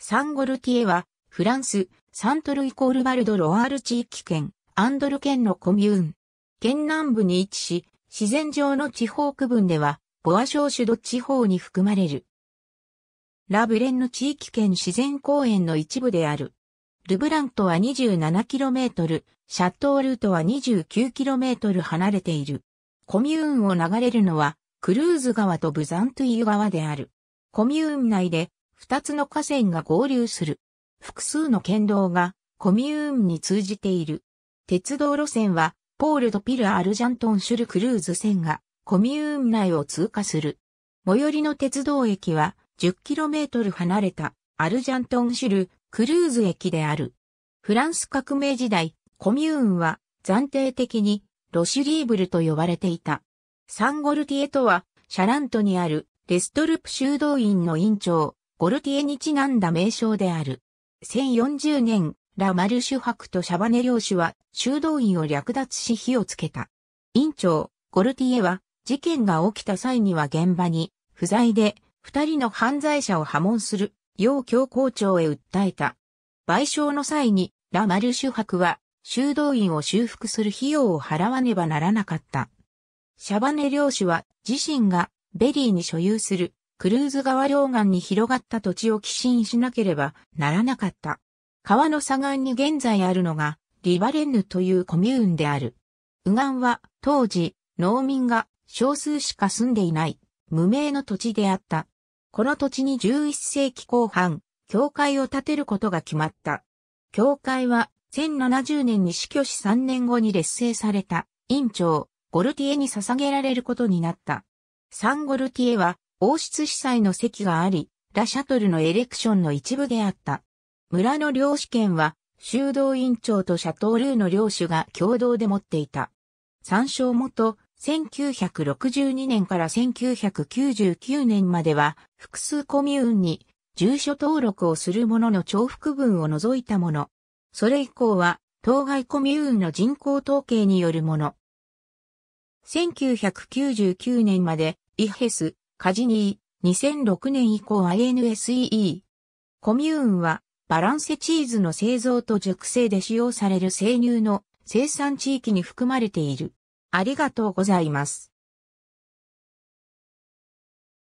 サンゴルティエは、フランス、サントルイコールバルド・ロワール地域圏、アンドル県のコミューン。県南部に位置し、自然上の地方区分では、ボアショーシュド地方に含まれる。ラブレンの地域圏自然公園の一部である。ルブラントは 27km、シャットールートは 29km 離れている。コミューンを流れるのは、クルーズ川とブザントゥイユ川である。コミューン内で二つの河川が合流する。複数の県道がコミューンに通じている。鉄道路線は、ポールとピル・アルジャントン・シュル・クルーズ線がコミューン内を通過する。最寄りの鉄道駅は 10km 離れたアルジャントン・シュル・クルーズ駅である。フランス革命時代、コミューンは暫定的にロシュリーブルと呼ばれていた。サンゴルティエとは、シャラントにあるレストルプ修道院の院長、ゴルティエにちなんだ名称である。1040年、ラ・マルシュ博とシャバネ領主は修道院を略奪し火をつけた。院長、ゴルティエは事件が起きた際には現場に不在で二人の犯罪者を破門する、要教皇庁へ訴えた。賠償の際にラ・マルシュ博は修道院を修復する費用を払わねばならなかった。シャバネ領主は自身がベリーに所有するクルーズ川両岸に広がった土地を寄進しなければならなかった。川の左岸に現在あるのが、リバレンヌというコミューンである。右岸は、当時、農民が少数しか住んでいない、無名の土地であった。この土地に11世紀後半、教会を建てることが決まった。教会は、1070年に死去し3年後に劣勢された、院長、ゴルティエに捧げられることになった。サンゴルティエは、王室司祭の席があり、ラシャトルのエレクションの一部であった。村の領主権は、修道院長とシャトールーの領主が共同で持っていた。参照元、1962年から1999年までは、複数コミューンに住所登録をする者の重複分を除いたもの。それ以降は、当該コミューンの人口統計によるもの。1999年まで、イヘス、カジニー、2006年以降 INSEE。コミューンは、バランセチーズの製造と熟成で使用される生乳の生産地域に含まれている。ありがとうございます。